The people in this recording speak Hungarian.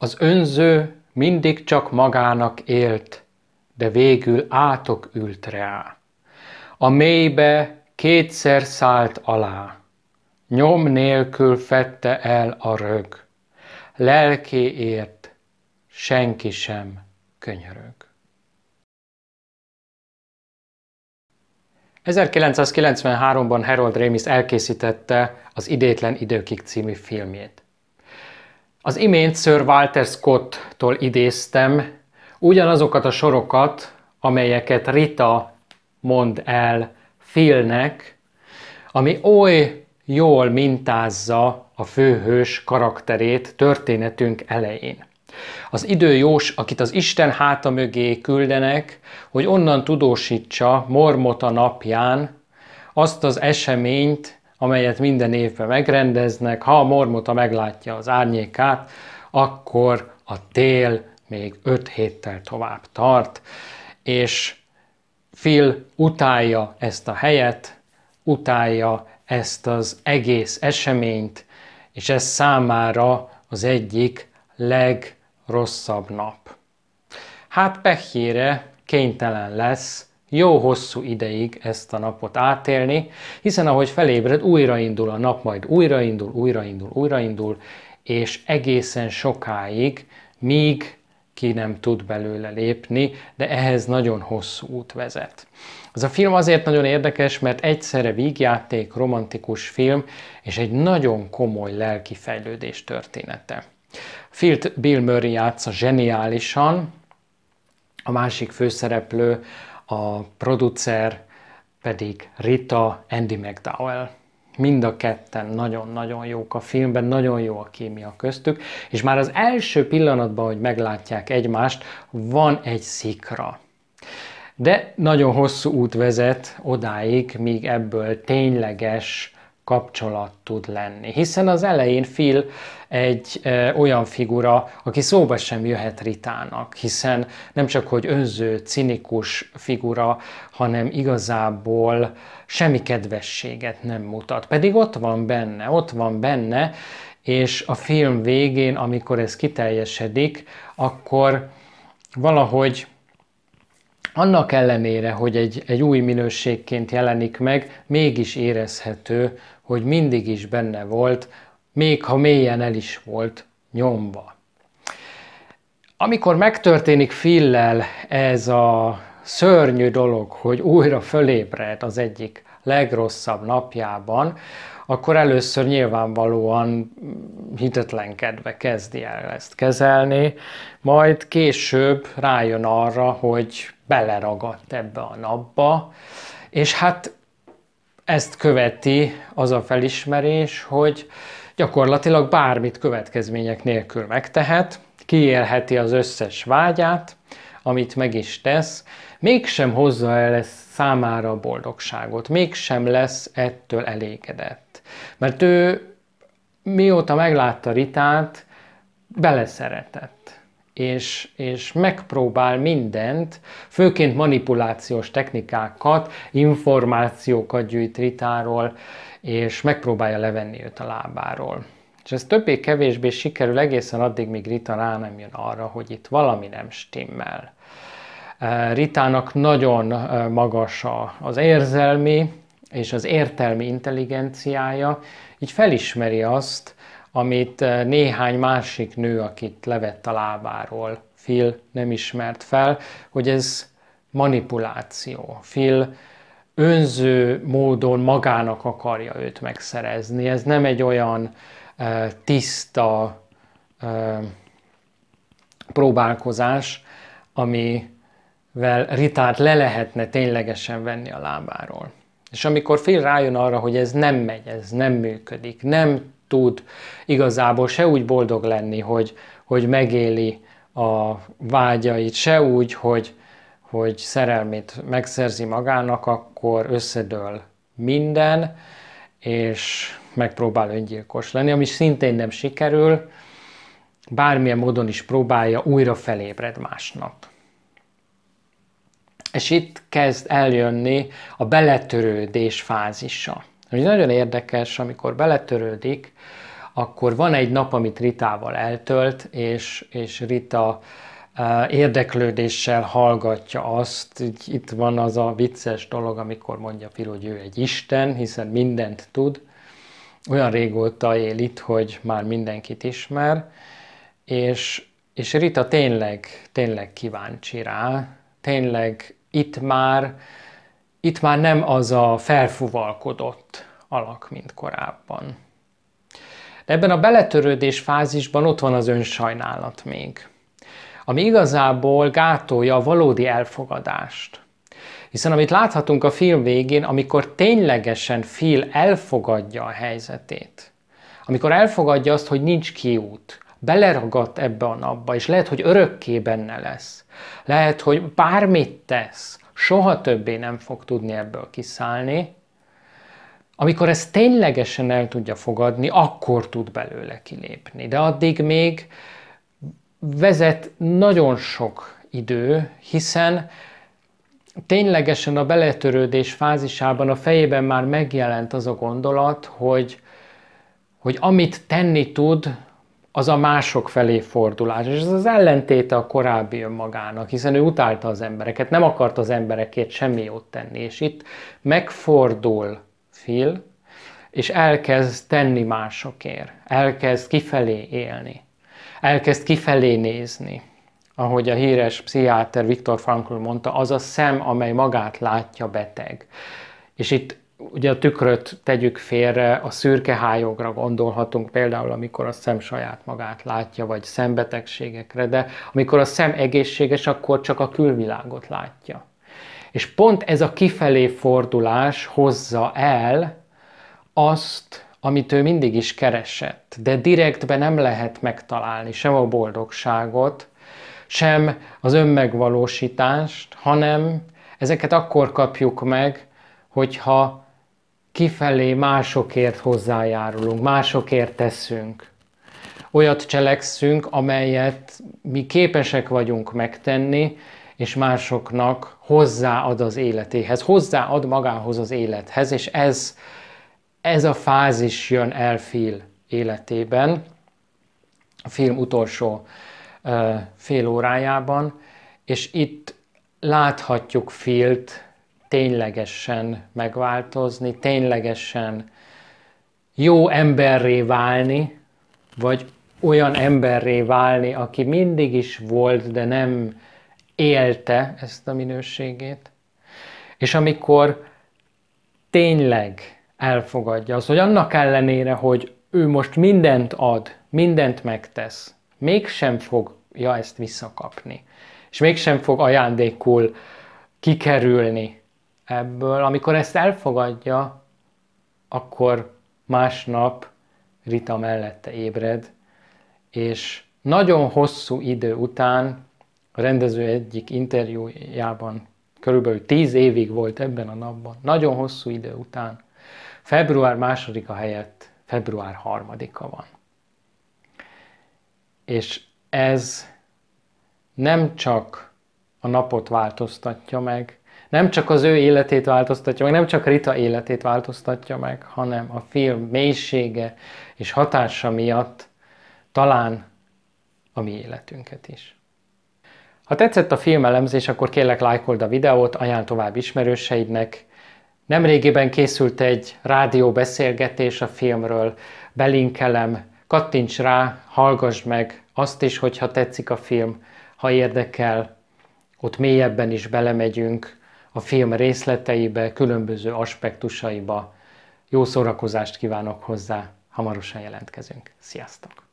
Az önző mindig csak magának élt, de végül átok ült rá. A mélybe kétszer szállt alá, nyom nélkül fette el a rög. Lelkéért senki sem könyörög. 1993-ban Harold Ramis elkészítette az Idétlen időkig című filmjét. Az imént Sir Walter Scott-tól idéztem ugyanazokat a sorokat, amelyeket Rita mond el Philnek, ami oly jól mintázza a főhős karakterét történetünk elején. Az időjós, akit az Isten háta mögé küldenek, hogy onnan tudósítsa Mormota napján azt az eseményt, amelyet minden évben megrendeznek, ha a mormota meglátja az árnyékát, akkor a tél még öt héttel tovább tart, és Phil utálja ezt a helyet, utálja ezt az egész eseményt, és ez számára az egyik legrosszabb nap. Hát pehjére kénytelen lesz jó hosszú ideig ezt a napot átélni, hiszen ahogy felébred, újraindul a nap, majd újraindul, újraindul, újraindul, és egészen sokáig, míg ki nem tud belőle lépni, de ehhez nagyon hosszú út vezet. Az a film azért nagyon érdekes, mert egyszerre vígjáték, romantikus film, és egy nagyon komoly lelki fejlődés története. Filt Bill Murray játsza zseniálisan, a másik főszereplő a producer pedig Rita Andy McDowell. Mind a ketten nagyon-nagyon jók a filmben, nagyon jó a kémia köztük, és már az első pillanatban, hogy meglátják egymást, van egy szikra. De nagyon hosszú út vezet odáig, míg ebből tényleges kapcsolat tud lenni. Hiszen az elején Phil egy e, olyan figura, aki szóba sem jöhet Ritának, hiszen nem csak hogy önző, cinikus figura, hanem igazából semmi kedvességet nem mutat. Pedig ott van benne, ott van benne, és a film végén, amikor ez kiteljesedik, akkor valahogy annak ellenére, hogy egy, egy új minőségként jelenik meg, mégis érezhető, hogy mindig is benne volt, még ha mélyen el is volt nyomva. Amikor megtörténik Fillel ez a szörnyű dolog, hogy újra fölébred az egyik legrosszabb napjában, akkor először nyilvánvalóan hitetlenkedve kezdi el ezt kezelni, majd később rájön arra, hogy beleragadt ebbe a napba, és hát ezt követi az a felismerés, hogy gyakorlatilag bármit következmények nélkül megtehet, kiélheti az összes vágyát, amit meg is tesz, mégsem hozza el ezt számára a boldogságot, mégsem lesz ettől elégedett. Mert ő mióta meglátta Ritát, beleszeretett és, és megpróbál mindent, főként manipulációs technikákat, információkat gyűjt Ritáról, és megpróbálja levenni őt a lábáról. És ez többé-kevésbé sikerül egészen addig, míg Rita rá nem jön arra, hogy itt valami nem stimmel. Eh, Ritának nagyon eh, magas az érzelmi és az értelmi intelligenciája, így felismeri azt, amit eh, néhány másik nő, akit levett a lábáról, Phil nem ismert fel, hogy ez manipuláció. Phil önző módon magának akarja őt megszerezni. Ez nem egy olyan eh, tiszta uh, próbálkozás, amivel Ritát le lehetne ténylegesen venni a lábáról. És amikor Phil rájön arra, hogy ez nem megy, ez nem működik, nem tud igazából se úgy boldog lenni, hogy, hogy megéli a vágyait, se úgy, hogy, hogy szerelmét megszerzi magának, akkor összedől minden, és megpróbál öngyilkos lenni, ami szintén nem sikerül, bármilyen módon is próbálja, újra felébred másnap. És itt kezd eljönni a beletörődés fázisa. Úgy nagyon érdekes, amikor beletörődik, akkor van egy nap, amit Ritával eltölt, és, és Rita eh, érdeklődéssel hallgatja azt, hogy itt van az a vicces dolog, amikor mondja Fil, hogy ő egy Isten, hiszen mindent tud. Olyan régóta él itt, hogy már mindenkit ismer, és, és Rita tényleg, tényleg kíváncsi rá, tényleg itt már itt már nem az a felfuvalkodott alak, mint korábban. De ebben a beletörődés fázisban ott van az önsajnálat még, ami igazából gátolja a valódi elfogadást. Hiszen amit láthatunk a film végén, amikor ténylegesen Phil elfogadja a helyzetét, amikor elfogadja azt, hogy nincs kiút, beleragadt ebbe a napba, és lehet, hogy örökké benne lesz. Lehet, hogy bármit tesz, soha többé nem fog tudni ebből kiszállni, amikor ezt ténylegesen el tudja fogadni, akkor tud belőle kilépni. De addig még vezet nagyon sok idő, hiszen ténylegesen a beletörődés fázisában a fejében már megjelent az a gondolat, hogy, hogy amit tenni tud, az a mások felé fordulás, és ez az ellentéte a korábbi önmagának, hiszen ő utálta az embereket, nem akart az emberekért semmi jót tenni, és itt megfordul Phil, és elkezd tenni másokért, elkezd kifelé élni, elkezd kifelé nézni. Ahogy a híres pszichiáter Viktor Frankl mondta, az a szem, amely magát látja beteg. És itt ugye a tükröt tegyük félre, a szürke hájogra gondolhatunk például, amikor a szem saját magát látja, vagy szembetegségekre, de amikor a szem egészséges, akkor csak a külvilágot látja. És pont ez a kifelé fordulás hozza el azt, amit ő mindig is keresett, de direktbe nem lehet megtalálni sem a boldogságot, sem az önmegvalósítást, hanem ezeket akkor kapjuk meg, hogyha kifelé másokért hozzájárulunk, másokért teszünk. Olyat cselekszünk, amelyet mi képesek vagyunk megtenni, és másoknak hozzáad az életéhez, hozzáad magához az élethez, és ez, ez a fázis jön el Phil életében, a film utolsó fél órájában, és itt láthatjuk Filt ténylegesen megváltozni, ténylegesen jó emberré válni, vagy olyan emberré válni, aki mindig is volt, de nem élte ezt a minőségét. És amikor tényleg elfogadja az, hogy annak ellenére, hogy ő most mindent ad, mindent megtesz, mégsem fogja ezt visszakapni, és mégsem fog ajándékul kikerülni ebből, amikor ezt elfogadja, akkor másnap Rita mellette ébred, és nagyon hosszú idő után a rendező egyik interjújában, körülbelül tíz évig volt ebben a napban, nagyon hosszú idő után, február másodika helyett február harmadika van. És ez nem csak a napot változtatja meg, nem csak az ő életét változtatja meg, nem csak Rita életét változtatja meg, hanem a film mélysége és hatása miatt talán a mi életünket is. Ha tetszett a elemzés, akkor kérlek lájkold a videót, ajánl tovább ismerőseidnek. Nemrégiben készült egy rádióbeszélgetés a filmről, belinkelem, kattints rá, hallgass meg azt is, hogyha tetszik a film, ha érdekel, ott mélyebben is belemegyünk, a film részleteibe, különböző aspektusaiba. Jó szórakozást kívánok hozzá, hamarosan jelentkezünk. Sziasztok!